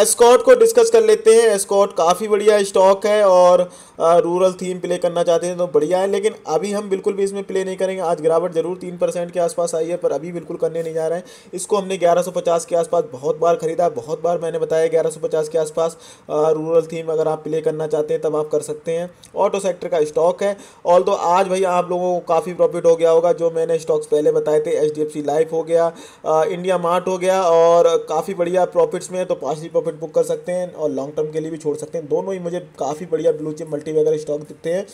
escort को discuss कर लेते हैं एस्कॉट काफ़ी बढ़िया स्टॉक है और रूरल थीम प्ले करना चाहते हैं तो बढ़िया है लेकिन अभी हम बिल्कुल भी इसमें प्ले नहीं करेंगे आज गिरावट जरूर तीन परसेंट के आसपास आई है पर अभी बिल्कुल करने नहीं जा रहे हैं इसको हमने 1150 के आसपास बहुत बार खरीदा बहुत बार मैंने बताया ग्यारह के आसपास रूरल थीम अगर आप प्ले करना चाहते हैं तब आप कर सकते हैं ऑटो सेक्टर का स्टॉक है ऑल तो आज भाई आप लोगों को काफ़ी प्रॉफिट हो गया होगा जो मैंने स्टॉक्स पहले बताए थे एच लाइफ हो गया इंडिया मार्ट हो गया और काफ़ी बढ़िया प्रॉफिट्स में तो पाँच प्रॉफिट बुक कर सकते हैं और लॉन्ग टर्म के लिए भी छोड़ सकते हैं दोनों ही मुझे काफ़ी बढ़िया ब्लू चिप मल्टी वगैरह स्टॉक दिखते हैं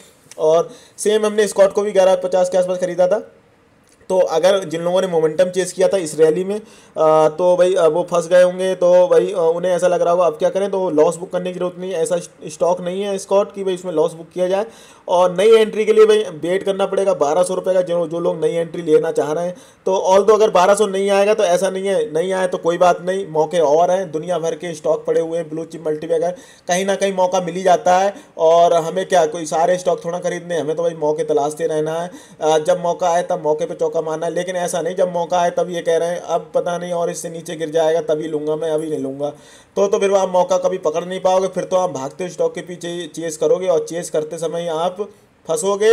और सेम हमने स्कॉट को भी ग्यारह पचास के आसपास खरीदा था तो अगर जिन लोगों ने मोमेंटम चेस किया था इस रैली में तो भाई वो फंस गए होंगे तो भाई उन्हें ऐसा लग रहा होगा अब क्या करें तो लॉस बुक करने की जरूरत नहीं है ऐसा स्टॉक नहीं है स्कॉट कि भाई इसमें लॉस बुक किया जाए और नई एंट्री के लिए भाई वेट करना पड़ेगा बारह सौ रुपये का जो जो लोग नई एंट्री लेना चाह रहे हैं तो ऑल दो अगर बारह सौ नहीं आएगा तो ऐसा नहीं है नहीं आए तो कोई बात नहीं मौके और हैं दुनिया भर के स्टॉक पड़े हुए हैं ब्लू चिप मल्टीपैगर कहीं ना कहीं मौका मिल ही जाता है और हमें क्या कोई सारे स्टॉक थोड़ा खरीदने हमें तो भाई मौके तलाशते रहना है जब मौका आए तब मौके पर चौका कमाना लेकिन ऐसा नहीं जब मौका आए तब ये कह रहे हैं अब पता नहीं और इससे नीचे गिर जाएगा तभी लूँगा मैं अभी नहीं लूँगा तो तो फिर आप मौका कभी पकड़ नहीं पाओगे फिर तो आप भागते हुए स्टॉक के पीछे चेस करोगे और चेस करते समय आप फंसोगे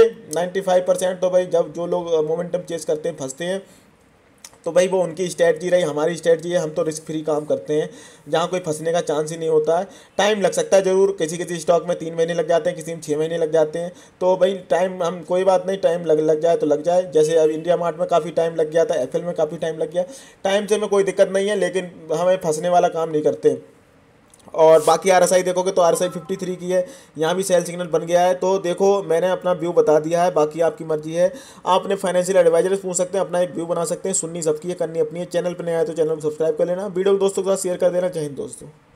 फाइव परसेंट तो भाई जब जो लोग मोमेंटम चेस करते हैं फंसते हैं तो भाई वो उनकी स्ट्रैटी रही हमारी स्ट्रैटी है हम तो रिस्क फ्री काम करते हैं जहाँ कोई फंसने का चांस ही नहीं होता है टाइम लग सकता है ज़रूर किसी किसी स्टॉक में तीन महीने लग जाते हैं किसी में छः महीने लग जाते हैं तो भाई टाइम हम कोई बात नहीं टाइम लग लग जाए तो लग जाए जैसे अब इंडिया मार्ट में काफ़ी टाइम लग गया था एफ में काफ़ी टाइम लग गया टाइम से हमें कोई दिक्कत नहीं है लेकिन हमें फंसने वाला काम नहीं करते और बाकी आर देखोगे तो आर एस की है यहाँ भी सेल सिग्नल बन गया है तो देखो मैंने अपना व्यू बता दिया है बाकी आपकी मर्जी है आप अपने फाइनेंशियल एडवाइजर पूछ सकते हैं अपना एक व्यू बना सकते हैं सुननी सबकी है करनी अपनी है चैनल पर नहीं आए तो चैनल को सब्सक्राइब कर लेना वीडियो दोस्तों के साथ शेयर कर देना चाहिए दोस्तों